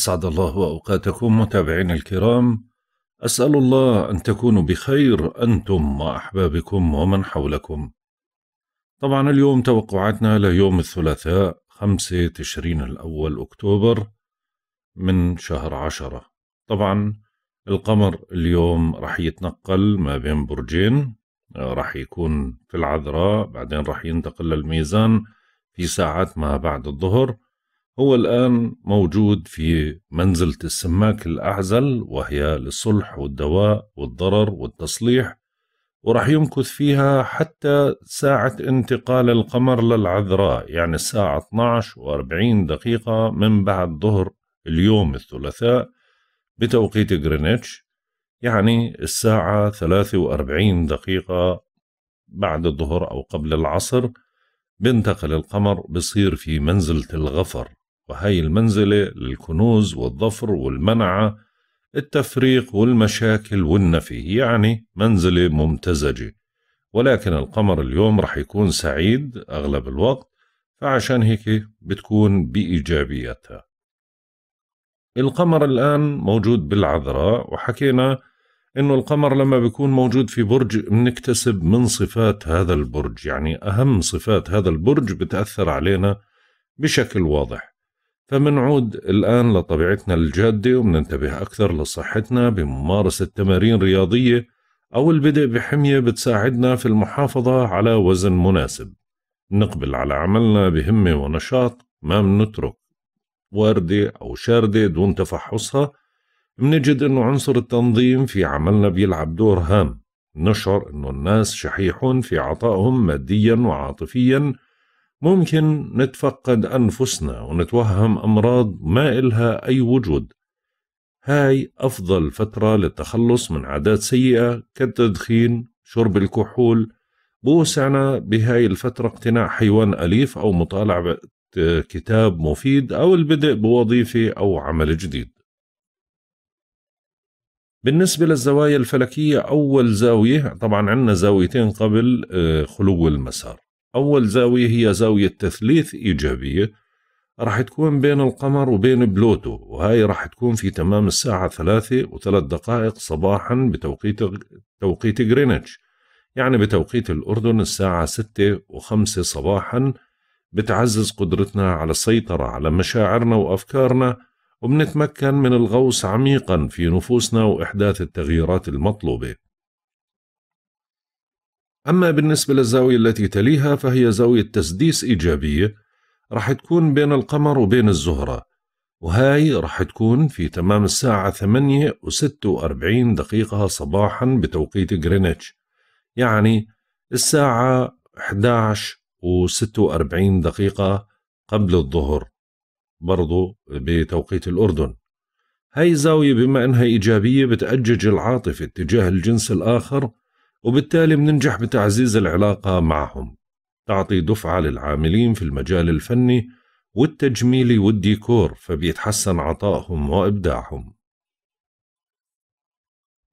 أسعد الله أوقاتكم متابعينا الكرام أسأل الله أن تكونوا بخير أنتم وأحبابكم ومن حولكم طبعا اليوم توقعاتنا ليوم الثلاثاء 5 تشرين الأول أكتوبر من شهر عشرة طبعا القمر اليوم رح يتنقل ما بين برجين رح يكون في العذراء بعدين رح ينتقل للميزان في ساعات ما بعد الظهر هو الآن موجود في منزلة السماك الأعزل وهي للصلح والدواء والضرر والتصليح ورح يمكث فيها حتى ساعة انتقال القمر للعذراء يعني الساعة 12 و40 دقيقة من بعد ظهر اليوم الثلاثاء بتوقيت غرينتش يعني الساعة 43 دقيقة بعد الظهر أو قبل العصر بنتقل القمر بصير في منزلة الغفر وهي المنزلة للكنوز والظفر والمنعة التفريق والمشاكل والنفي يعني منزلة ممتزجة ولكن القمر اليوم رح يكون سعيد أغلب الوقت فعشان هيك بتكون بإيجابيتها القمر الآن موجود بالعذراء وحكينا إنه القمر لما بيكون موجود في برج بنكتسب من صفات هذا البرج يعني أهم صفات هذا البرج بتأثر علينا بشكل واضح فمنعود الآن لطبيعتنا الجادة وبننتبه أكثر لصحتنا بممارسة تمارين رياضية أو البدء بحمية بتساعدنا في المحافظة على وزن مناسب نقبل على عملنا بهمة ونشاط ما منترك واردة أو شاردة دون تفحصها منجد أنه عنصر التنظيم في عملنا بيلعب دور هام نشعر أنه الناس شحيحون في عطائهم ماديا وعاطفيا ممكن نتفقد أنفسنا ونتوهم أمراض ما إلها أي وجود هاي أفضل فترة للتخلص من عادات سيئة كالتدخين شرب الكحول بوسعنا بهاي الفترة اقتناء حيوان أليف أو مطالعة كتاب مفيد أو البدء بوظيفة أو عمل جديد بالنسبة للزوايا الفلكية أول زاوية طبعا عندنا زاويتين قبل آه، خلو المسار أول زاوية هي زاوية تثليث إيجابية راح تكون بين القمر وبين بلوتو وهاي راح تكون في تمام الساعة ثلاثة وثلاث دقائق صباحا بتوقيت توقيت غرينتش يعني بتوقيت الأردن الساعة ستة وخمسة صباحا بتعزز قدرتنا على السيطرة على مشاعرنا وأفكارنا وبنتمكن من الغوص عميقا في نفوسنا وإحداث التغييرات المطلوبة أما بالنسبة للزاوية التي تليها فهي زاوية تسديس إيجابية راح تكون بين القمر وبين الزهرة وهاي راح تكون في تمام الساعة ثمانية و وأربعين دقيقة صباحا بتوقيت غرينتش يعني الساعة 11 و 46 دقيقة قبل الظهر برضو بتوقيت الأردن هاي زاوية بما أنها إيجابية بتأجج العاطفة تجاه الجنس الآخر وبالتالي بننجح بتعزيز العلاقة معهم تعطي دفعة للعاملين في المجال الفني والتجميلي والديكور فبيتحسن عطائهم وإبداعهم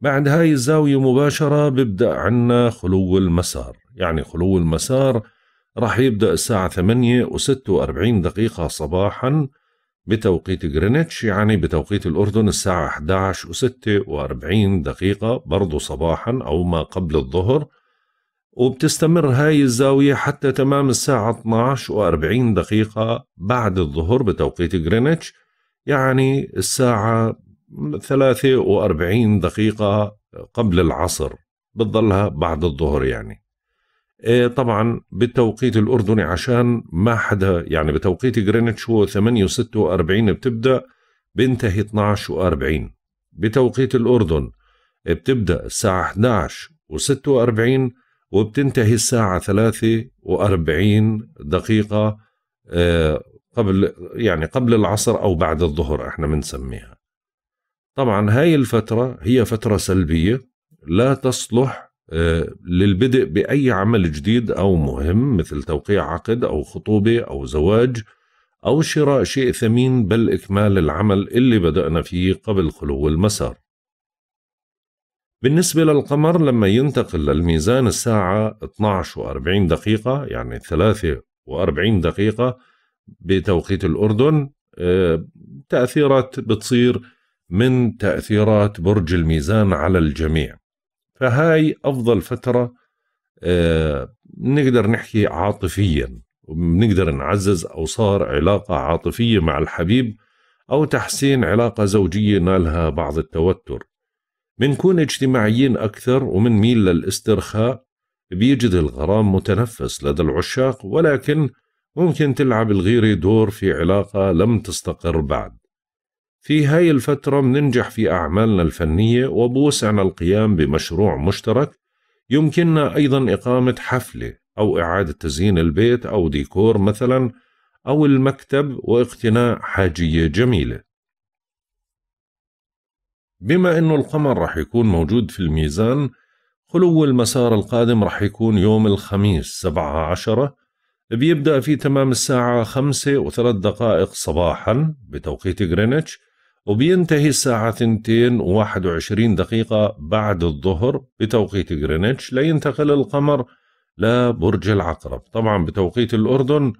بعد هاي الزاوية مباشرة ببدأ عنا خلو المسار يعني خلو المسار رح يبدأ الساعة 8 و46 دقيقة صباحاً بتوقيت جرينتش يعني بتوقيت الأردن الساعة 11 و46 دقيقة برضو صباحا أو ما قبل الظهر وبتستمر هاي الزاوية حتى تمام الساعة 12 و40 دقيقة بعد الظهر بتوقيت جرينتش يعني الساعة 43 دقيقة قبل العصر بتضلها بعد الظهر يعني إيه، طبعا بالتوقيت الأردني عشان ما حدا يعني بتوقيت جرينتش هو 8 و 46 بتبدأ بينتهي 12 و 40 بتوقيت الأردن بتبدأ الساعة 11 و 46 وبتنتهي الساعة 3 و40 دقيقة إيه، قبل يعني قبل العصر أو بعد الظهر احنا بنسميها طبعا هاي الفترة هي فترة سلبية لا تصلح للبدء بأي عمل جديد أو مهم مثل توقيع عقد أو خطوبة أو زواج أو شراء شيء ثمين بل إكمال العمل اللي بدأنا فيه قبل خلو المسار. بالنسبة للقمر لما ينتقل للميزان الساعة 12 و40 دقيقة يعني 43 دقيقة بتوقيت الأردن آه، تأثيرات بتصير من تأثيرات برج الميزان على الجميع فهاي افضل فتره بنقدر آه، نحكي عاطفيا بنقدر نعزز اوصار علاقه عاطفيه مع الحبيب او تحسين علاقه زوجيه نالها بعض التوتر بنكون اجتماعيين اكثر ميل للاسترخاء بيجد الغرام متنفس لدى العشاق ولكن ممكن تلعب الغيرة دور في علاقة لم تستقر بعد في هاي الفترة بننجح في أعمالنا الفنية وبوسعنا القيام بمشروع مشترك يمكننا أيضا إقامة حفلة أو إعادة تزيين البيت أو ديكور مثلا أو المكتب واقتناء حاجية جميلة بما أنه القمر رح يكون موجود في الميزان خلو المسار القادم رح يكون يوم الخميس سبعة عشرة بيبدأ في تمام الساعة خمسة وثلاث دقائق صباحا بتوقيت غرينتش وبينتهي الساعة 221 و21 دقيقة بعد الظهر بتوقيت غرينتش لينتقل القمر لبرج العقرب طبعا بتوقيت الأردن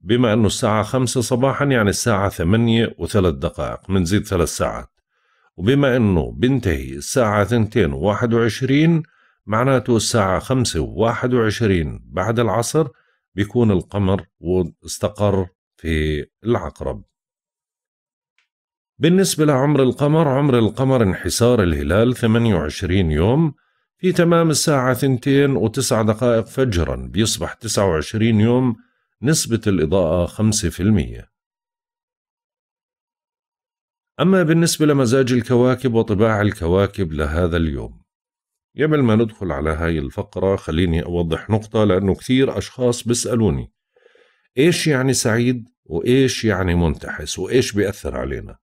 بما أنه الساعة 5 صباحا يعني الساعة 8 وثلاث دقائق منزيد ثلاث ساعات وبما أنه بنتهي الساعة 221 و21 معناته الساعة 5 و21 بعد العصر بيكون القمر واستقر في العقرب بالنسبة لعمر القمر عمر القمر انحسار الهلال 28 يوم في تمام الساعة 2 و9 دقائق فجرا بيصبح 29 يوم نسبة الإضاءة 5% أما بالنسبة لمزاج الكواكب وطباع الكواكب لهذا اليوم قبل ما ندخل على هاي الفقرة خليني أوضح نقطة لأنه كثير أشخاص بيسألوني إيش يعني سعيد وإيش يعني منتحس وإيش بيأثر علينا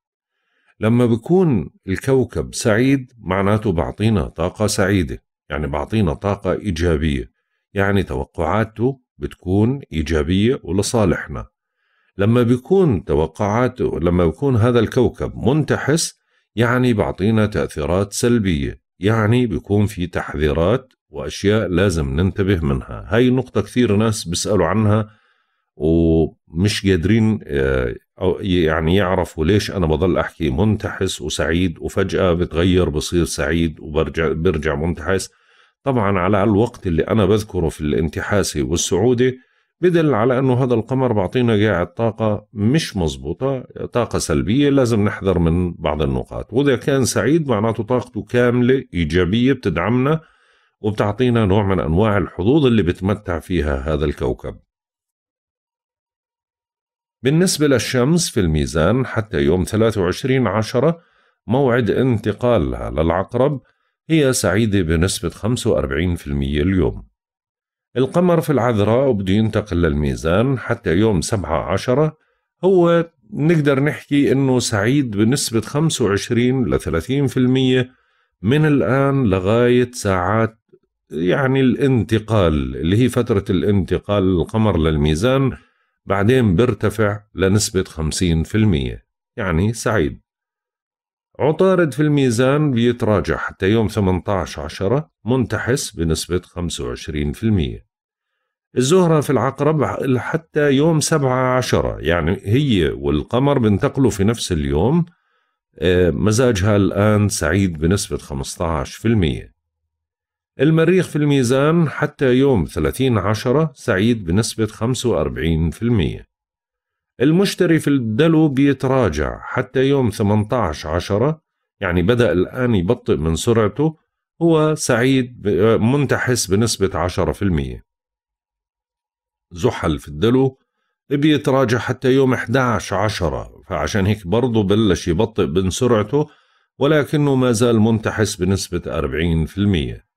لما بكون الكوكب سعيد معناته بعطينا طاقة سعيدة يعني بعطينا طاقة إيجابية يعني توقعاته بتكون إيجابية ولصالحنا لما بيكون توقعاته لما بيكون هذا الكوكب منتحس يعني بعطينا تأثيرات سلبية يعني بيكون في تحذيرات وأشياء لازم ننتبه منها هاي نقطة كثير ناس بيسألوا عنها ومش قادرين آه، يعني يعرفوا ليش انا بضل احكي منتحس وسعيد وفجاه بتغير بصير سعيد وبرجع برجع منتحس طبعا على الوقت اللي انا بذكره في الانتحاسي والسعوده بدل على انه هذا القمر بعطينا قاعد طاقه مش مزبوطه طاقه سلبيه لازم نحذر من بعض النقاط واذا كان سعيد معناته طاقته كامله ايجابيه بتدعمنا وبتعطينا نوع من انواع الحظوظ اللي بتمتع فيها هذا الكوكب بالنسبة للشمس في الميزان حتى يوم 23 عشرة موعد انتقالها للعقرب هي سعيدة بنسبة 45% اليوم القمر في العذراء بده ينتقل للميزان حتى يوم 7 عشرة هو نقدر نحكي انه سعيد بنسبة 25 ل 30% من الان لغاية ساعات يعني الانتقال اللي هي فترة الانتقال القمر للميزان بعدين بيرتفع لنسبة 50% يعني سعيد عطارد في الميزان بيتراجع حتى يوم 18 عشرة منتحس بنسبة 25% الزهرة في العقرب حتى يوم 17 يعني هي والقمر بنتقلوا في نفس اليوم آه، مزاجها الآن سعيد بنسبة 15% المريخ في الميزان حتى يوم 30 عشرة سعيد بنسبة 45% المشتري في الدلو بيتراجع حتى يوم 18 عشرة يعني بدأ الآن يبطئ من سرعته هو سعيد منتحس بنسبة 10% زحل في الدلو بيتراجع حتى يوم 11 عشرة فعشان هيك برضو بلش يبطئ من سرعته ولكنه ما زال منتحس بنسبة 40%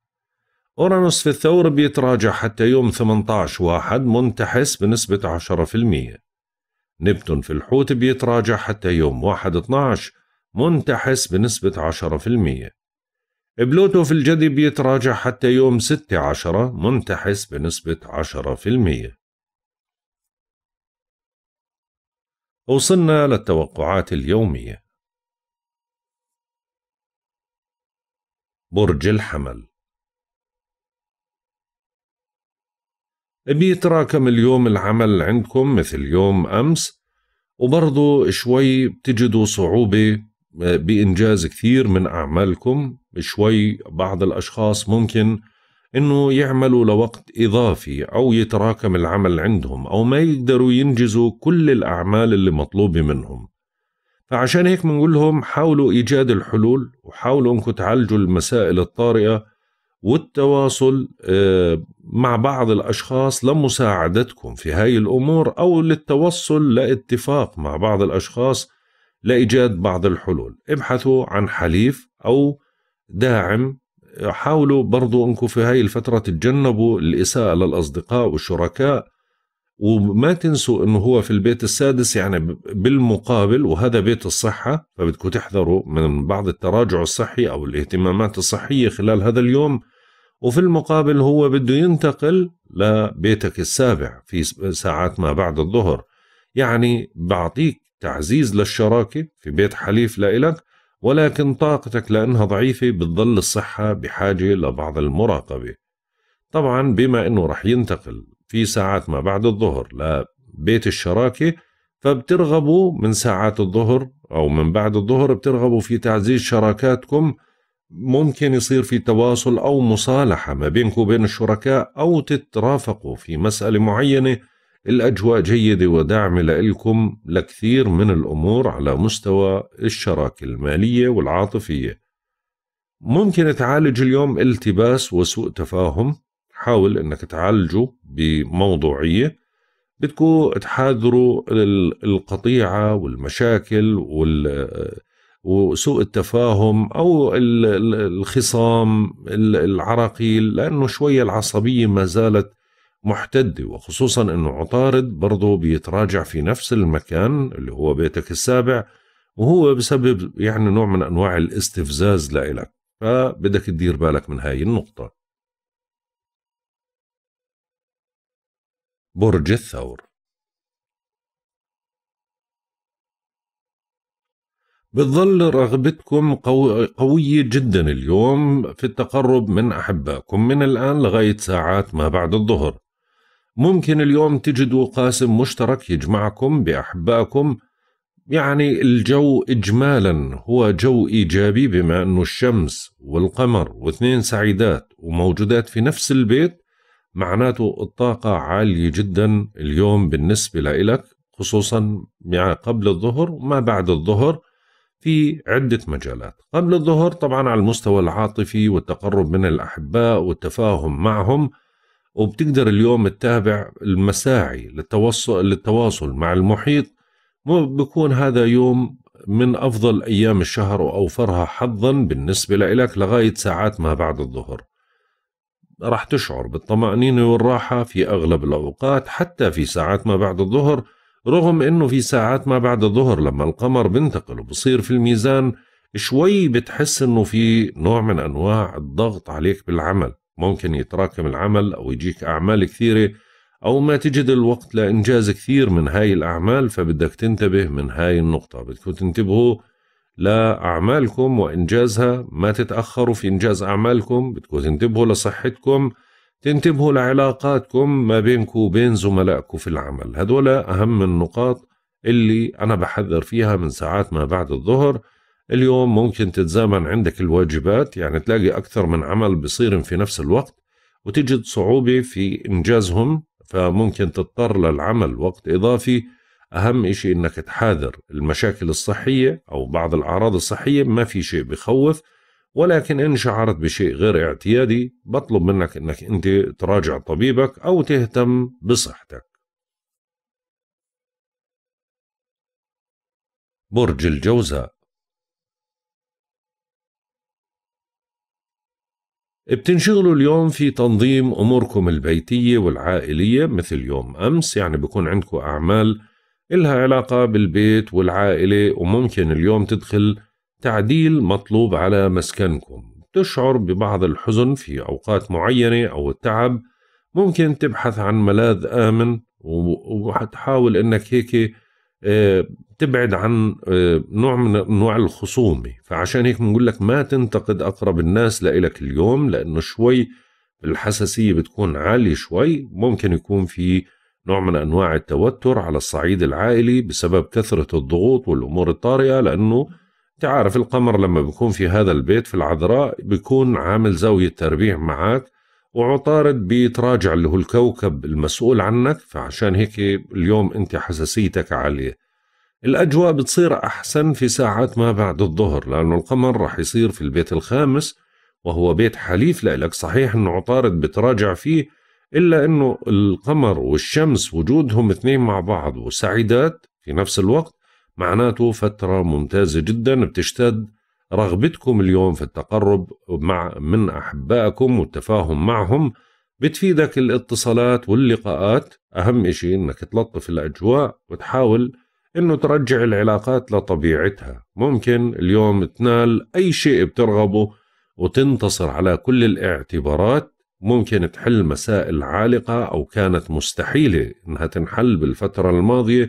أورانوس في الثور بيتراجع حتى يوم 18 واحد منتحس بنسبة 10% نبتون في الحوت بيتراجع حتى يوم 1 12 منتحس بنسبة 10% بلوتو في الجدي بيتراجع حتى يوم 6 10 منتحس بنسبة 10% وصلنا للتوقعات اليومية برج الحمل بيتراكم اليوم العمل عندكم مثل يوم أمس وبرضه شوي بتجدوا صعوبة آه، بإنجاز كثير من أعمالكم شوي بعض الأشخاص ممكن إنه يعملوا لوقت إضافي أو يتراكم العمل عندهم أو ما يقدروا ينجزوا كل الأعمال اللي مطلوبة منهم فعشان هيك بنقول لهم حاولوا إيجاد الحلول وحاولوا إنكم تعالجوا المسائل الطارئة والتواصل آه، مع بعض الأشخاص لمساعدتكم في هاي الأمور أو للتوصل لاتفاق مع بعض الأشخاص لإيجاد بعض الحلول ابحثوا عن حليف أو داعم حاولوا برضو أنكم في هاي الفترة تتجنبوا الإساءة للأصدقاء والشركاء وما تنسوا أنه هو في البيت السادس يعني بالمقابل وهذا بيت الصحة فبدكم تحذروا من بعض التراجع الصحي أو الاهتمامات الصحية خلال هذا اليوم وفي المقابل هو بده ينتقل لبيتك السابع في ساعات ما بعد الظهر يعني بعطيك تعزيز للشراكة في بيت حليف لإلك ولكن طاقتك لأنها ضعيفة بتظل الصحة بحاجة لبعض المراقبة طبعا بما أنه رح ينتقل في ساعات ما بعد الظهر لبيت الشراكة فبترغبوا من ساعات الظهر أو من بعد الظهر بترغبوا في تعزيز شراكاتكم ممكن يصير في تواصل أو مصالحة ما بينكم وبين الشركاء أو تترافقوا في مسألة معينة الأجواء جيدة ودعم لإلكم لكثير من الأمور على مستوى الشراكة المالية والعاطفية ممكن تعالج اليوم التباس وسوء تفاهم حاول أنك تعالجه بموضوعية بدكم تحاذروا القطيعة والمشاكل والمشاكل وسوء التفاهم او الخصام العراقيل لانه شويه العصبيه ما زالت محتده وخصوصا انه عطارد برضه بيتراجع في نفس المكان اللي هو بيتك السابع وهو بسبب يعني نوع من انواع الاستفزاز لإلك فبدك تدير بالك من هاي النقطه برج الثور بتظل رغبتكم قو... قوية جدا اليوم في التقرب من أحبائكم من الآن لغاية ساعات ما بعد الظهر ممكن اليوم تجدوا قاسم مشترك يجمعكم بأحبائكم يعني الجو إجمالا هو جو إيجابي بما أنه الشمس والقمر واثنين سعيدات وموجودات في نفس البيت معناته الطاقة عالية جدا اليوم بالنسبة لإلك خصوصا مع قبل الظهر وما بعد الظهر في عدة مجالات قبل الظهر طبعا على المستوى العاطفي والتقرب من الأحباء والتفاهم معهم وبتقدر اليوم تتابع المساعي للتواصل, للتواصل مع المحيط بكون هذا يوم من أفضل أيام الشهر وأوفرها حظا بالنسبة لإلك لغاية ساعات ما بعد الظهر راح تشعر بالطمأنينة والراحة في أغلب الأوقات حتى في ساعات ما بعد الظهر رغم انه في ساعات ما بعد الظهر لما القمر بنتقل وبصير في الميزان شوي بتحس انه في نوع من انواع الضغط عليك بالعمل ممكن يتراكم العمل او يجيك اعمال كثيره او ما تجد الوقت لانجاز كثير من هاي الاعمال فبدك تنتبه من هاي النقطه بدكم تنتبهوا لاعمالكم وانجازها ما تتاخروا في انجاز اعمالكم بدكم تنتبهوا لصحتكم تنتبهوا لعلاقاتكم ما بينكم وبين زملائكم في العمل هذولا أهم النقاط اللي أنا بحذر فيها من ساعات ما بعد الظهر اليوم ممكن تتزامن عندك الواجبات يعني تلاقي أكثر من عمل بصير في نفس الوقت وتجد صعوبة في إنجازهم فممكن تضطر للعمل وقت إضافي أهم إشي إنك تحاذر المشاكل الصحية أو بعض الأعراض الصحية ما في شيء بخوف ولكن إن شعرت بشيء غير اعتيادي بطلب منك إنك أنت تراجع طبيبك أو تهتم بصحتك برج الجوزاء بتنشغلوا اليوم في تنظيم أموركم البيتية والعائلية مثل يوم أمس يعني بكون عندكم أعمال إلها علاقة بالبيت والعائلة وممكن اليوم تدخل تعديل مطلوب على مسكنكم تشعر ببعض الحزن في أوقات معينة أو التعب ممكن تبحث عن ملاذ آمن وحتحاول أنك هيك آه، تبعد عن آه، نوع من أنواع الخصومة فعشان هيك بنقول لك ما تنتقد أقرب الناس لإلك اليوم لأنه شوي الحساسية بتكون عالية شوي ممكن يكون في نوع من أنواع التوتر على الصعيد العائلي بسبب كثرة الضغوط والأمور الطارئة لأنه انت عارف القمر لما بيكون في هذا البيت في العذراء بيكون عامل زاوية تربيع معك وعطارد بيتراجع اللي هو الكوكب المسؤول عنك فعشان هيك اليوم انت حساسيتك عالية الأجواء بتصير أحسن في ساعات ما بعد الظهر لأنه القمر رح يصير في البيت الخامس وهو بيت حليف لإلك صحيح أنه عطارد بتراجع فيه إلا أنه القمر والشمس وجودهم اثنين مع بعض وسعيدات في نفس الوقت معناته فترة ممتازة جدا بتشتد رغبتكم اليوم في التقرب مع من أحبائكم والتفاهم معهم بتفيدك الاتصالات واللقاءات أهم إشي إنك تلطف الأجواء وتحاول إنه ترجع العلاقات لطبيعتها ممكن اليوم تنال أي شيء بترغبه وتنتصر على كل الاعتبارات ممكن تحل مسائل عالقة أو كانت مستحيلة إنها تنحل بالفترة الماضية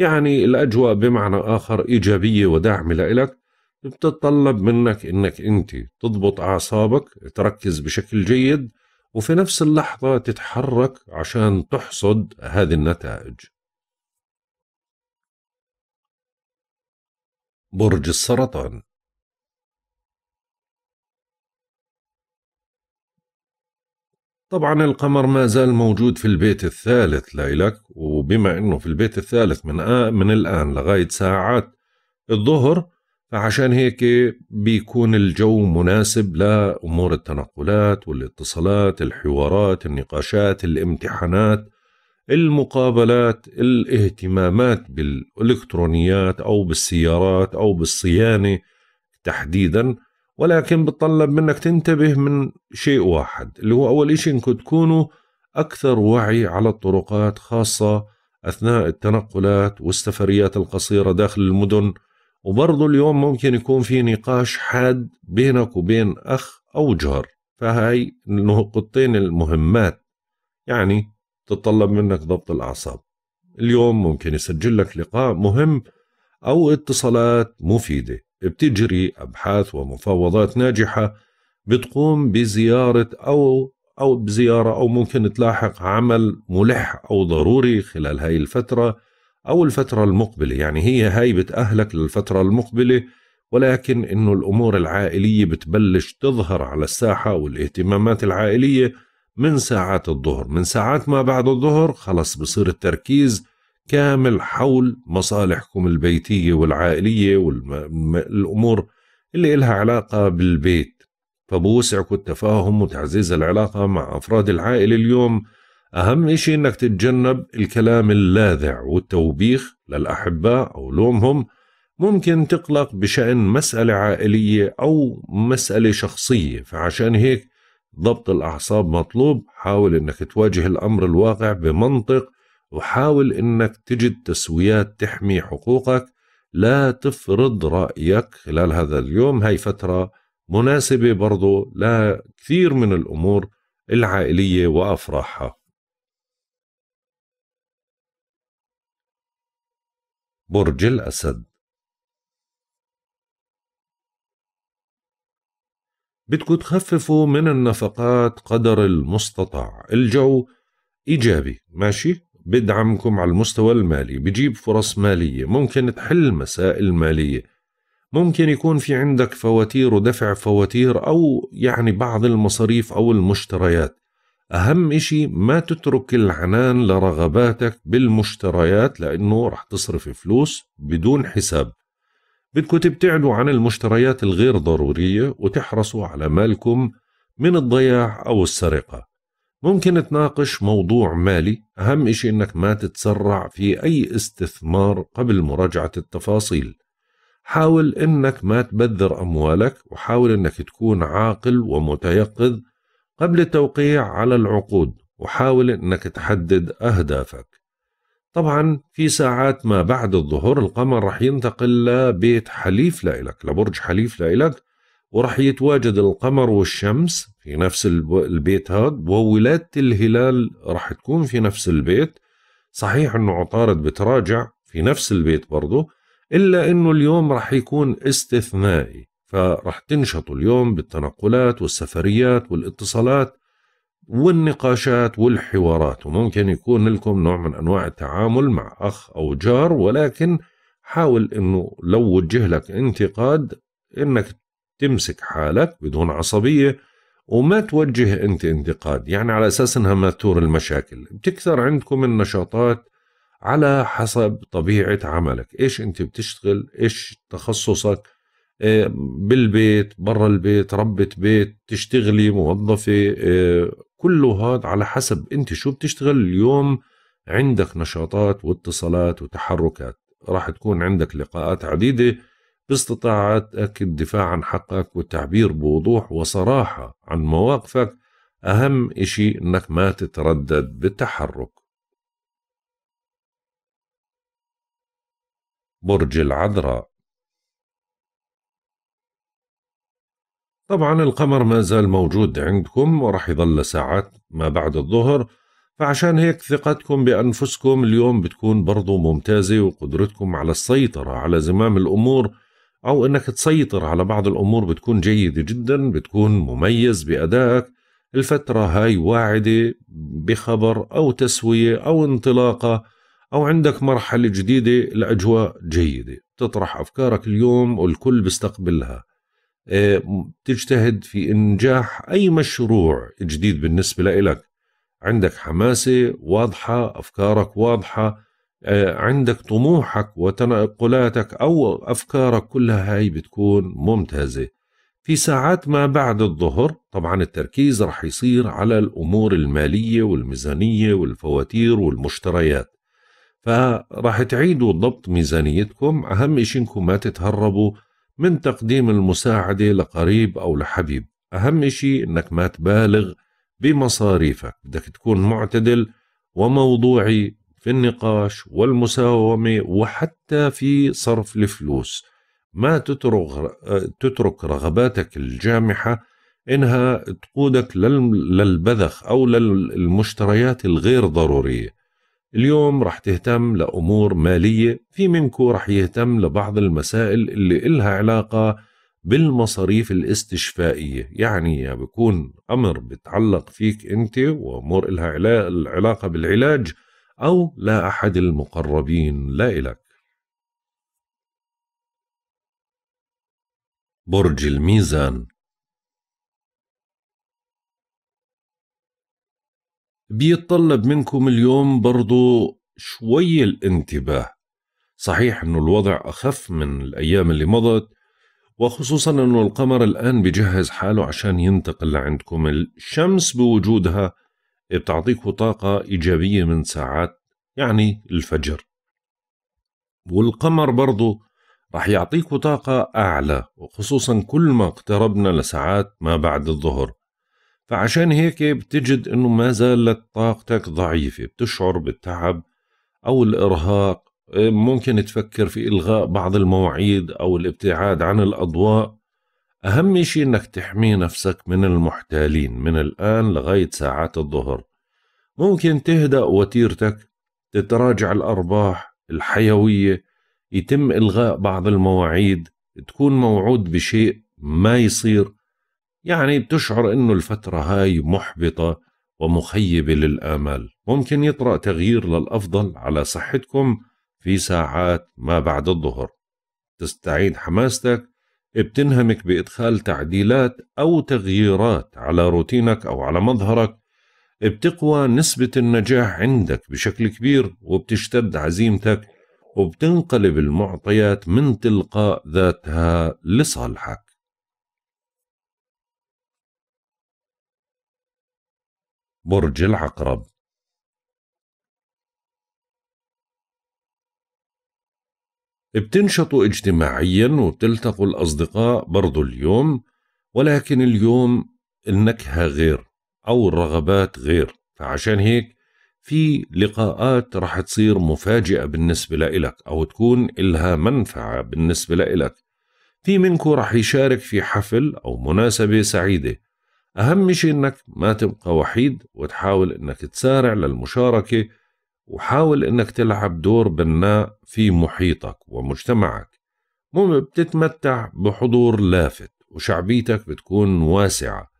يعني الأجواء بمعنى آخر إيجابية وداعمة لإلك بتتطلب منك إنك أنت تضبط أعصابك تركز بشكل جيد وفي نفس اللحظة تتحرك عشان تحصد هذه النتائج برج السرطان طبعا القمر ما زال موجود في البيت الثالث لإلك وبما أنه في البيت الثالث من آه من الآن لغاية ساعات الظهر فعشان هيك بيكون الجو مناسب لأمور التنقلات والاتصالات الحوارات النقاشات الامتحانات المقابلات الاهتمامات بالإلكترونيات أو بالسيارات أو بالصيانة تحديداً ولكن بتطلب منك تنتبه من شيء واحد اللي هو أول إشي إنكم تكونوا أكثر وعي على الطرقات خاصة أثناء التنقلات والسفريات القصيرة داخل المدن وبرضه اليوم ممكن يكون في نقاش حاد بينك وبين أخ أو جار فهاي النقطتين المهمات يعني تتطلب منك ضبط الأعصاب اليوم ممكن يسجل لك لقاء مهم أو اتصالات مفيدة بتجري أبحاث ومفاوضات ناجحة بتقوم بزيارة أو أو بزيارة أو ممكن تلاحق عمل ملح أو ضروري خلال هاي الفترة أو الفترة المقبلة يعني هي هاي بتأهلك للفترة المقبلة ولكن إنه الأمور العائلية بتبلش تظهر على الساحة والاهتمامات العائلية من ساعات الظهر من ساعات ما بعد الظهر خلص بصير التركيز كامل حول مصالحكم البيتية والعائلية والأمور اللي إلها علاقة بالبيت فبوسعك التفاهم وتعزيز العلاقة مع أفراد العائلة اليوم أهم إشي إنك تتجنب الكلام اللاذع والتوبيخ للأحباء أو لومهم ممكن تقلق بشأن مسألة عائلية أو مسألة شخصية فعشان هيك ضبط الأعصاب مطلوب حاول إنك تواجه الأمر الواقع بمنطق وحاول انك تجد تسويات تحمي حقوقك لا تفرض رأيك خلال هذا اليوم هاي فترة مناسبة برضو لكثير من الأمور العائلية وأفراحها برج الأسد بدكم تخففوا من النفقات قدر المستطاع الجو إيجابي ماشي بدعمكم على المستوى المالي بجيب فرص مالية ممكن تحل مسائل مالية ممكن يكون في عندك فواتير ودفع فواتير أو يعني بعض المصاريف أو المشتريات أهم إشي ما تترك العنان لرغباتك بالمشتريات لأنه رح تصرف فلوس بدون حساب بدكم تبتعدوا عن المشتريات الغير ضرورية وتحرصوا على مالكم من الضياع أو السرقة ممكن تناقش موضوع مالي أهم شيء أنك ما تتسرع في أي استثمار قبل مراجعة التفاصيل حاول أنك ما تبذر أموالك وحاول أنك تكون عاقل ومتيقظ قبل التوقيع على العقود وحاول أنك تحدد أهدافك طبعا في ساعات ما بعد الظهر القمر رح ينتقل لبيت حليف لإلك لبرج حليف لإلك وراح يتواجد القمر والشمس في نفس البيت هاد وولادة الهلال راح تكون في نفس البيت صحيح انه عطارد بتراجع في نفس البيت برضه الا انه اليوم راح يكون استثنائي فراح تنشطوا اليوم بالتنقلات والسفريات والاتصالات والنقاشات والحوارات وممكن يكون لكم نوع من انواع التعامل مع اخ او جار ولكن حاول انه لو وجه لك انتقاد انك تمسك حالك بدون عصبية وما توجه أنت انتقاد يعني على أساس أنها ما تثور المشاكل بتكثر عندكم النشاطات على حسب طبيعة عملك إيش أنت بتشتغل إيش تخصصك آه، بالبيت برا البيت ربة بيت تشتغلي موظفة آه، كل كله هذا على حسب أنت شو بتشتغل اليوم عندك نشاطات واتصالات وتحركات راح تكون عندك لقاءات عديدة باستطاعتك الدفاع عن حقك والتعبير بوضوح وصراحة عن مواقفك أهم إشي أنك ما تتردد بالتحرك برج العذراء طبعا القمر ما زال موجود عندكم وراح يظل لساعات ما بعد الظهر فعشان هيك ثقتكم بأنفسكم اليوم بتكون برضو ممتازة وقدرتكم على السيطرة على زمام الأمور أو أنك تسيطر على بعض الأمور بتكون جيدة جدا بتكون مميز بأدائك الفترة هاي واعدة بخبر أو تسوية أو انطلاقة أو عندك مرحلة جديدة الأجواء جيدة تطرح أفكارك اليوم والكل بيستقبلها إيه، تجتهد في إنجاح أي مشروع جديد بالنسبة لإلك عندك حماسة واضحة أفكارك واضحة آه، عندك طموحك وتنقلاتك أو أفكارك كلها هاي بتكون ممتازة في ساعات ما بعد الظهر طبعا التركيز رح يصير على الأمور المالية والميزانية والفواتير والمشتريات فرح تعيدوا ضبط ميزانيتكم أهم شيء إنكم ما تتهربوا من تقديم المساعدة لقريب أو لحبيب أهم شيء إنك ما تبالغ بمصاريفك بدك تكون معتدل وموضوعي في النقاش والمساومة وحتى في صرف الفلوس ما تترك, تترك رغباتك الجامحة إنها تقودك للبذخ أو للمشتريات الغير ضرورية اليوم رح تهتم لأمور مالية في منكو رح يهتم لبعض المسائل اللي إلها علاقة بالمصاريف الاستشفائية يعني يا بكون أمر بتعلق فيك أنت وأمور إلها علاقة بالعلاج أو لا أحد المقربين لا إلك برج الميزان بيتطلب منكم اليوم برضو شوي الانتباه صحيح أنه الوضع أخف من الأيام اللي مضت وخصوصا أنه القمر الآن بجهز حاله عشان ينتقل لعندكم الشمس بوجودها بتعطيكوا طاقة إيجابية من ساعات يعني الفجر والقمر برضو رح يعطيكوا طاقة أعلى وخصوصا كل ما اقتربنا لساعات ما بعد الظهر فعشان هيك بتجد أنه ما زالت طاقتك ضعيفة بتشعر بالتعب أو الإرهاق ممكن تفكر في إلغاء بعض المواعيد أو الابتعاد عن الأضواء أهم شيء إنك تحمي نفسك من المحتالين من الآن لغاية ساعات الظهر ممكن تهدأ وتيرتك تتراجع الأرباح الحيوية يتم إلغاء بعض المواعيد تكون موعود بشيء ما يصير يعني بتشعر أنه الفترة هاي محبطة ومخيبة للآمال ممكن يطرأ تغيير للأفضل على صحتكم في ساعات ما بعد الظهر تستعيد حماستك بتنهمك بإدخال تعديلات أو تغييرات على روتينك أو على مظهرك بتقوى نسبة النجاح عندك بشكل كبير وبتشتد عزيمتك وبتنقلب المعطيات من تلقاء ذاتها لصالحك برج العقرب بتنشطوا اجتماعيا وبتلتقوا الأصدقاء برضو اليوم ولكن اليوم النكهة غير أو الرغبات غير فعشان هيك في لقاءات رح تصير مفاجئة بالنسبة لإلك أو تكون إلها منفعة بالنسبة لإلك في منكم رح يشارك في حفل أو مناسبة سعيدة أهم شيء إنك ما تبقى وحيد وتحاول إنك تسارع للمشاركة وحاول انك تلعب دور بناء في محيطك ومجتمعك مو بتتمتع بحضور لافت وشعبيتك بتكون واسعة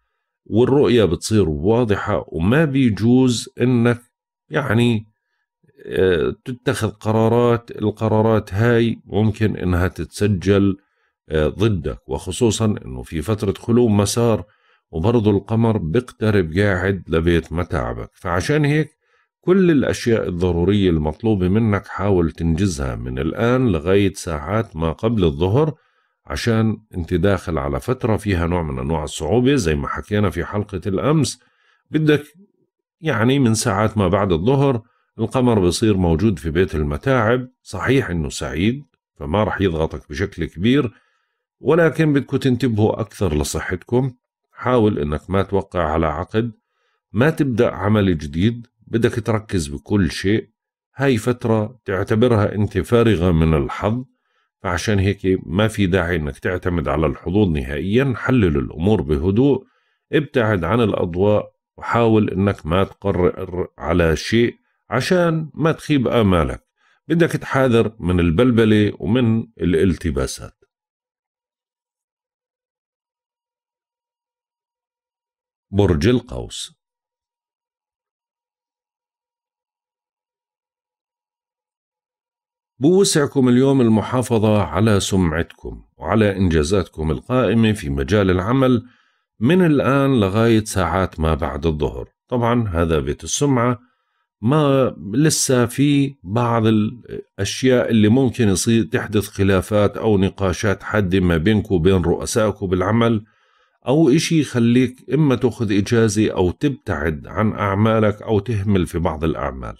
والرؤية بتصير واضحة وما بيجوز انك يعني آه، تتخذ قرارات القرارات هاي ممكن انها تتسجل آه، ضدك وخصوصا انه في فترة خلو مسار وبرضه القمر بيقترب قاعد لبيت متاعبك فعشان هيك كل الأشياء الضرورية المطلوبة منك حاول تنجزها من الآن لغاية ساعات ما قبل الظهر عشان انت داخل على فترة فيها نوع من أنواع الصعوبة زي ما حكينا في حلقة الأمس بدك يعني من ساعات ما بعد الظهر القمر بصير موجود في بيت المتاعب صحيح انه سعيد فما رح يضغطك بشكل كبير ولكن بدكم تنتبهوا أكثر لصحتكم حاول انك ما توقع على عقد ما تبدأ عمل جديد بدك تركز بكل شيء هاي فترة تعتبرها أنت فارغة من الحظ فعشان هيك ما في داعي أنك تعتمد على الحظوظ نهائيا حلل الأمور بهدوء ابتعد عن الأضواء وحاول أنك ما تقرر على شيء عشان ما تخيب آمالك بدك تحاذر من البلبلة ومن الالتباسات برج القوس بوسعكم اليوم المحافظة على سمعتكم وعلى إنجازاتكم القائمة في مجال العمل من الآن لغاية ساعات ما بعد الظهر طبعا هذا بيت السمعة ما لسه في بعض الأشياء اللي ممكن يصير تحدث خلافات أو نقاشات حادة ما بينك وبين رؤسائك بالعمل أو إشي يخليك إما تأخذ إجازة أو تبتعد عن أعمالك أو تهمل في بعض الأعمال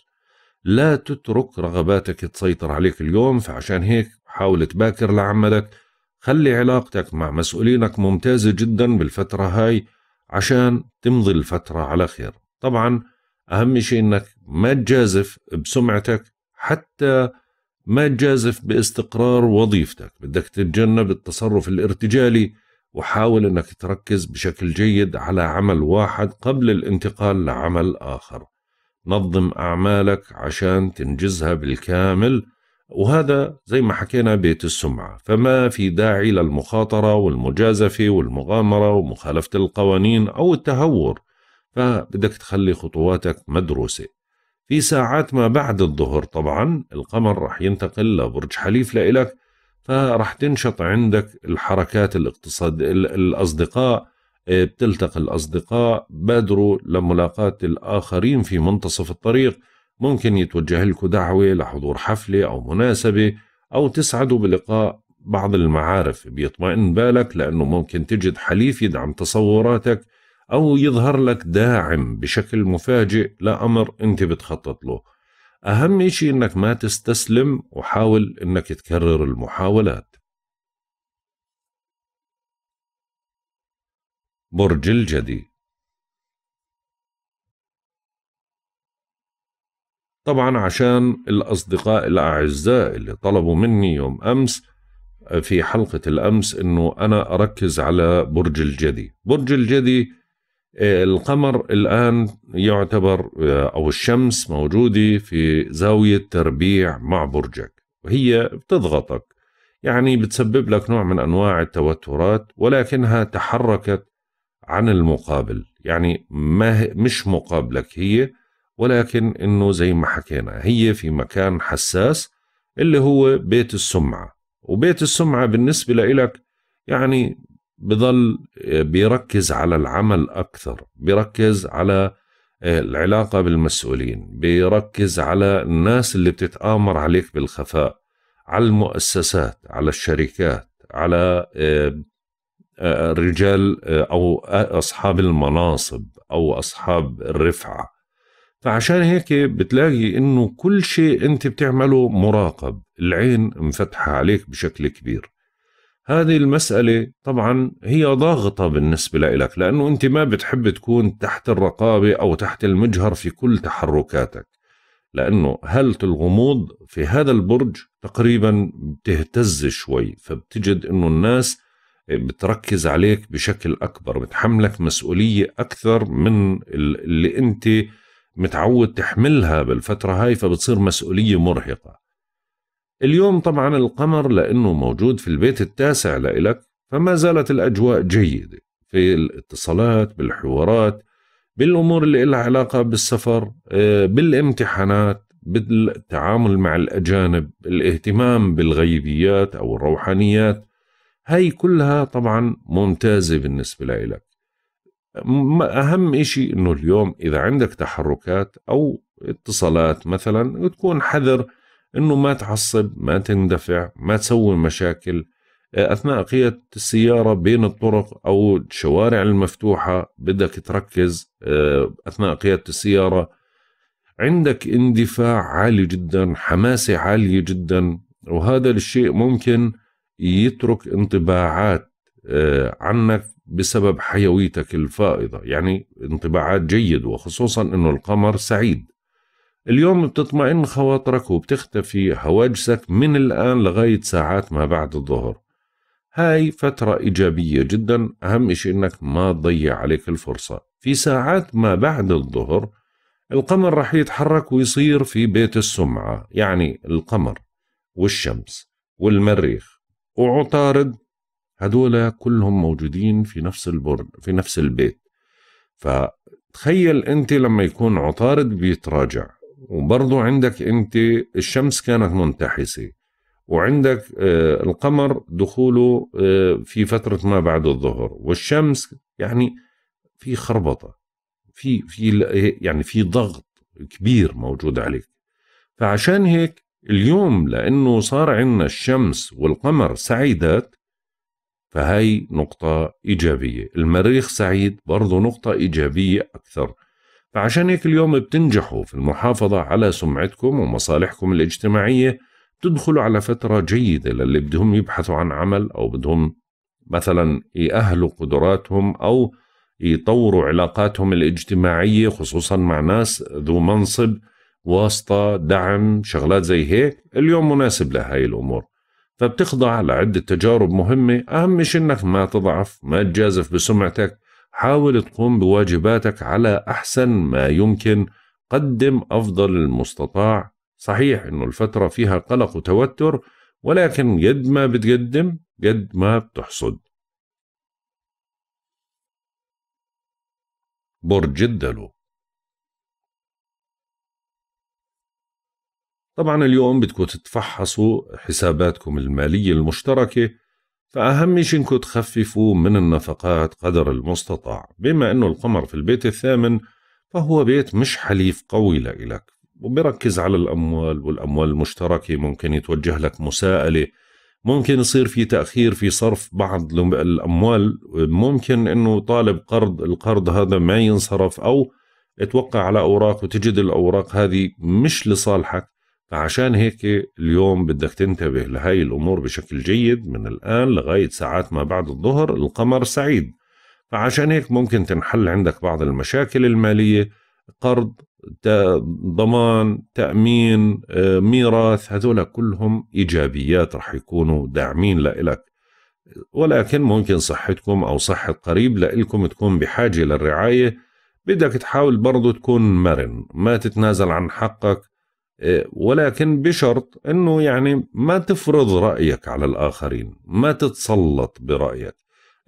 لا تترك رغباتك تسيطر عليك اليوم فعشان هيك حاول تباكر لعملك خلي علاقتك مع مسؤولينك ممتازة جدا بالفترة هاي عشان تمضي الفترة على خير طبعا أهم شيء أنك ما تجازف بسمعتك حتى ما تجازف باستقرار وظيفتك بدك تتجنب التصرف الارتجالي وحاول أنك تركز بشكل جيد على عمل واحد قبل الانتقال لعمل آخر نظم أعمالك عشان تنجزها بالكامل وهذا زي ما حكينا بيت السمعة فما في داعي للمخاطرة والمجازفة والمغامرة ومخالفة القوانين أو التهور فبدك تخلي خطواتك مدروسة في ساعات ما بعد الظهر طبعا القمر رح ينتقل لبرج حليف لإلك فرح تنشط عندك الحركات الاقتصاد الأصدقاء إيه، بتلتقي الأصدقاء بادروا لملاقاة الآخرين في منتصف الطريق ممكن يتوجه لكم دعوة لحضور حفلة أو مناسبة أو تسعدوا بلقاء بعض المعارف بيطمئن بالك لأنه ممكن تجد حليف يدعم تصوراتك أو يظهر لك داعم بشكل مفاجئ لأمر أنت بتخطط له أهم شيء أنك ما تستسلم وحاول أنك تكرر المحاولات برج الجدي طبعا عشان الأصدقاء الأعزاء اللي طلبوا مني يوم أمس في حلقة الأمس أنه أنا أركز على برج الجدي برج الجدي آه، القمر الآن يعتبر آه، أو الشمس موجودة في زاوية تربيع مع برجك وهي بتضغطك يعني بتسبب لك نوع من أنواع التوترات ولكنها تحركت عن المقابل يعني ما مش مقابلك هي ولكن انه زي ما حكينا هي في مكان حساس اللي هو بيت السمعه وبيت السمعه بالنسبه لإلك يعني بضل آه، بيركز على العمل اكثر بيركز على آه، العلاقه بالمسؤولين بيركز على الناس اللي بتتامر عليك بالخفاء على المؤسسات على الشركات على آه، الرجال آه، او اصحاب المناصب او اصحاب الرفعه فعشان هيك بتلاقي انه كل شيء انت بتعمله مراقب العين مفتحه عليك بشكل كبير هذه المسألة طبعا هي ضاغطة بالنسبة لك لأنه أنت ما بتحب تكون تحت الرقابة أو تحت المجهر في كل تحركاتك لأنه هالة الغموض في هذا البرج تقريبا بتهتز شوي فبتجد أنه الناس بتركز عليك بشكل اكبر بتحملك مسؤوليه اكثر من اللي انت متعود تحملها بالفتره هاي فبتصير مسؤوليه مرهقه اليوم طبعا القمر لانه موجود في البيت التاسع لإلك فما زالت الاجواء جيده في الاتصالات بالحوارات بالامور اللي لها علاقه بالسفر آه، بالامتحانات بالتعامل مع الاجانب الاهتمام بالغيبيات او الروحانيات هاي كلها طبعا ممتازة بالنسبة لإلك أهم إشي إنه اليوم إذا عندك تحركات أو اتصالات مثلا تكون حذر إنه ما تعصب ما تندفع ما تسوي مشاكل أثناء قيادة السيارة بين الطرق أو الشوارع المفتوحة بدك تركز آه، أثناء قيادة السيارة عندك اندفاع عالي جدا حماسة عالية جدا وهذا الشيء ممكن يترك انطباعات آه، عنك بسبب حيويتك الفائضة يعني انطباعات جيد وخصوصا أنه القمر سعيد اليوم بتطمئن خواطرك وبتختفي هواجسك من الآن لغاية ساعات ما بعد الظهر هاي فترة إيجابية جدا أهم شيء أنك ما تضيع عليك الفرصة في ساعات ما بعد الظهر القمر رح يتحرك ويصير في بيت السمعة يعني القمر والشمس والمريخ وعطارد هدول كلهم موجودين في نفس البرج في نفس البيت فتخيل انت لما يكون عطارد بيتراجع وبرضه عندك انت الشمس كانت منتحسه وعندك آه، القمر دخوله آه، في فترة ما بعد الظهر والشمس يعني في خربطة في في يعني في ضغط كبير موجود عليك فعشان هيك اليوم لأنه صار عندنا الشمس والقمر سعيدات فهي نقطة إيجابية المريخ سعيد برضو نقطة إيجابية أكثر فعشان هيك اليوم بتنجحوا في المحافظة على سمعتكم ومصالحكم الاجتماعية بتدخلوا على فترة جيدة للي بدهم يبحثوا عن عمل أو بدهم مثلا يأهلوا قدراتهم أو يطوروا علاقاتهم الاجتماعية خصوصا مع ناس ذو منصب واسطة دعم شغلات زي هيك اليوم مناسب لهاي الأمور فبتخضع لعدة تجارب مهمة أهم شيء إنك ما تضعف ما تجازف بسمعتك حاول تقوم بواجباتك على أحسن ما يمكن قدم أفضل المستطاع صحيح إنه الفترة فيها قلق وتوتر ولكن قد ما بتقدم قد ما بتحصد برج الدلو طبعا اليوم بدكم تتفحصوا حساباتكم المالية المشتركة فأهم شيء إنكم تخففوا من النفقات قدر المستطاع بما إنه القمر في البيت الثامن فهو بيت مش حليف قوي لإلك وبركز على الأموال والأموال المشتركة ممكن يتوجه لك مساءلة ممكن يصير في تأخير في صرف بعض الأموال ممكن أنه طالب قرض القرض هذا ما ينصرف أو توقع على أوراق وتجد الأوراق هذه مش لصالحك فعشان هيك اليوم بدك تنتبه لهاي الأمور بشكل جيد من الآن لغاية ساعات ما بعد الظهر القمر سعيد فعشان هيك ممكن تنحل عندك بعض المشاكل المالية قرض ضمان تأمين آه، ميراث هذول كلهم إيجابيات رح يكونوا داعمين لإلك ولكن ممكن صحتكم أو صحة قريب لإلكم تكون بحاجة للرعاية بدك تحاول برضو تكون مرن ما تتنازل عن حقك ولكن بشرط انه يعني ما تفرض رايك على الاخرين ما تتسلط برايك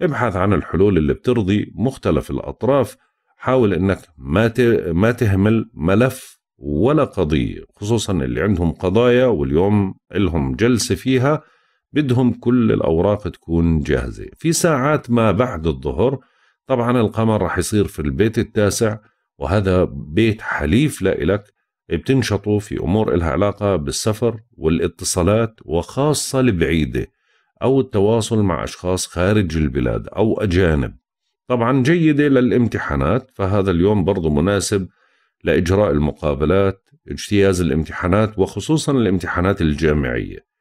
ابحث عن الحلول اللي بترضي مختلف الاطراف حاول انك ما ما تهمل ملف ولا قضيه خصوصا اللي عندهم قضايا واليوم لهم جلسه فيها بدهم كل الاوراق تكون جاهزه في ساعات ما بعد الظهر طبعا القمر راح يصير في البيت التاسع وهذا بيت حليف لإلك بتنشطوا في أمور إلها علاقة بالسفر والاتصالات وخاصة البعيدة أو التواصل مع أشخاص خارج البلاد أو أجانب طبعا جيدة للامتحانات فهذا اليوم برضو مناسب لإجراء المقابلات اجتياز الامتحانات وخصوصا الامتحانات الجامعية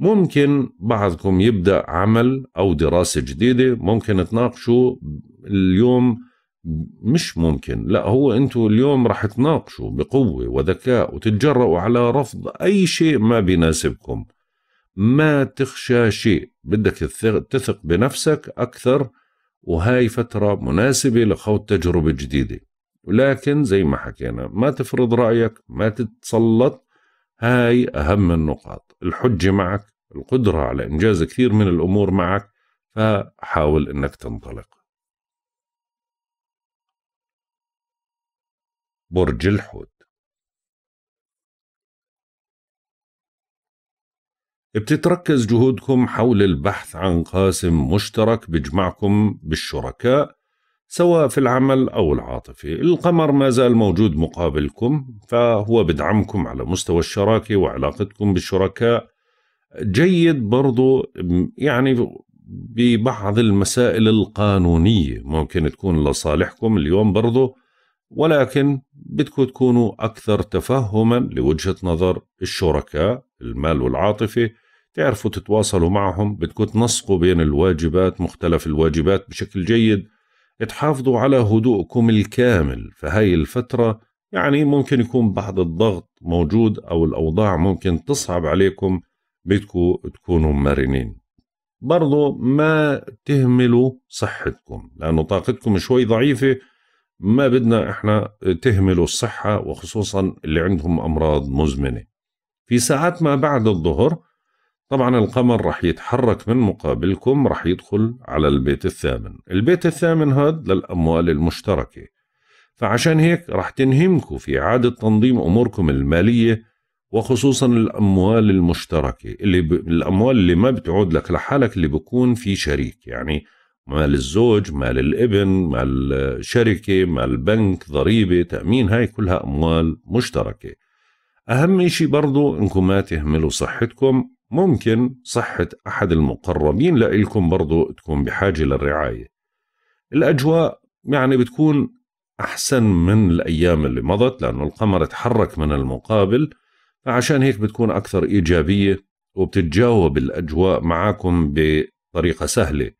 ممكن بعضكم يبدأ عمل أو دراسة جديدة ممكن تناقشوا اليوم مش ممكن لا هو انتم اليوم راح تناقشوا بقوة وذكاء وتتجرأوا على رفض أي شيء ما بيناسبكم ما تخشى شيء بدك تثق بنفسك أكثر وهاي فترة مناسبة لخوض تجربة جديدة ولكن زي ما حكينا ما تفرض رأيك ما تتسلط هاي أهم النقاط الحجة معك القدرة على إنجاز كثير من الأمور معك فحاول أنك تنطلق برج الحوت بتتركز جهودكم حول البحث عن قاسم مشترك بجمعكم بالشركاء سواء في العمل أو العاطفي القمر ما زال موجود مقابلكم فهو بدعمكم على مستوى الشراكة وعلاقتكم بالشركاء جيد برضو يعني ببعض المسائل القانونية ممكن تكون لصالحكم اليوم برضو ولكن بدكم تكونوا أكثر تفهما لوجهة نظر الشركاء المال والعاطفة تعرفوا تتواصلوا معهم بدكم تنسقوا بين الواجبات مختلف الواجبات بشكل جيد تحافظوا على هدوءكم الكامل فهي الفترة يعني ممكن يكون بعض الضغط موجود أو الأوضاع ممكن تصعب عليكم بدكم تكونوا مرنين برضو ما تهملوا صحتكم لأنه طاقتكم شوي ضعيفة ما بدنا احنا تهملوا الصحة وخصوصا اللي عندهم أمراض مزمنة في ساعات ما بعد الظهر طبعا القمر رح يتحرك من مقابلكم رح يدخل على البيت الثامن البيت الثامن هاد للأموال المشتركة فعشان هيك رح تنهمكوا في إعادة تنظيم أموركم المالية وخصوصا الأموال المشتركة اللي ب... الأموال اللي ما بتعود لك لحالك اللي بكون في شريك يعني مال الزوج مال الابن مال الشركة مال البنك ضريبة تأمين هاي كلها أموال مشتركة أهم شيء برضو إنكم ما تهملوا صحتكم ممكن صحة أحد المقربين لإلكم برضو تكون بحاجة للرعاية الأجواء يعني بتكون أحسن من الأيام اللي مضت لأنه القمر تحرك من المقابل فعشان هيك بتكون أكثر إيجابية وبتتجاوب الأجواء معاكم بطريقة سهلة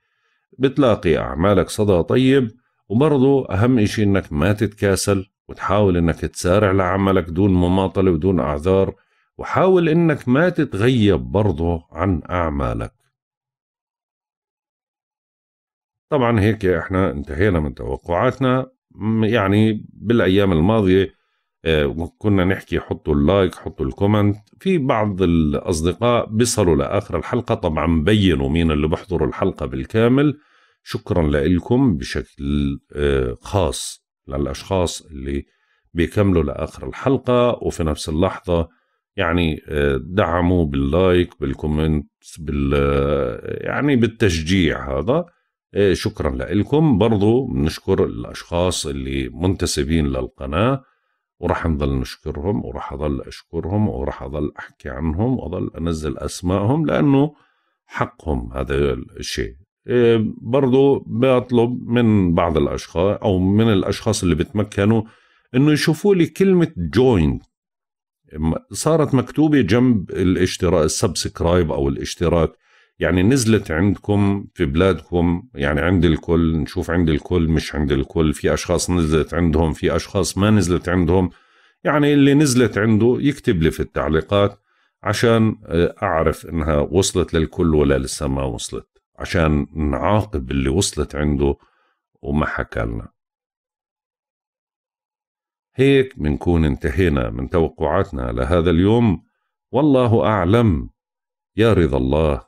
بتلاقي أعمالك صدى طيب وبرضه أهم إشي إنك ما تتكاسل وتحاول إنك تسارع لعملك دون مماطلة ودون أعذار وحاول إنك ما تتغيب برضه عن أعمالك طبعا هيك احنا انتهينا من توقعاتنا يعني بالايام الماضيه كنا نحكي حطوا اللايك حطوا الكومنت في بعض الأصدقاء بيصلوا لآخر الحلقة طبعا بينوا مين اللي بحضروا الحلقة بالكامل شكرا لكم بشكل آه، خاص للأشخاص اللي بيكملوا لآخر الحلقة وفي نفس اللحظة يعني آه، دعموا باللايك بالكومنت بال آه، يعني بالتشجيع هذا شكرا لكم برضو بنشكر الأشخاص اللي منتسبين للقناة وراح نضل نشكرهم وراح اضل اشكرهم وراح اضل احكي عنهم واضل انزل اسمائهم لانه حقهم هذا الشيء إيه، برضو بطلب من بعض الاشخاص او من الاشخاص اللي بتمكنوا انه يشوفوا لي كلمه جوين صارت مكتوبه جنب الاشتراك السبسكرايب او الاشتراك يعني نزلت عندكم في بلادكم يعني عند الكل نشوف عند الكل مش عند الكل في أشخاص نزلت عندهم في أشخاص ما نزلت عندهم يعني اللي نزلت عنده يكتب لي في التعليقات عشان آه، أعرف إنها وصلت للكل ولا لسه ما وصلت عشان نعاقب اللي وصلت عنده وما حكى لنا هيك بنكون انتهينا من توقعاتنا لهذا اليوم والله أعلم يا رضا الله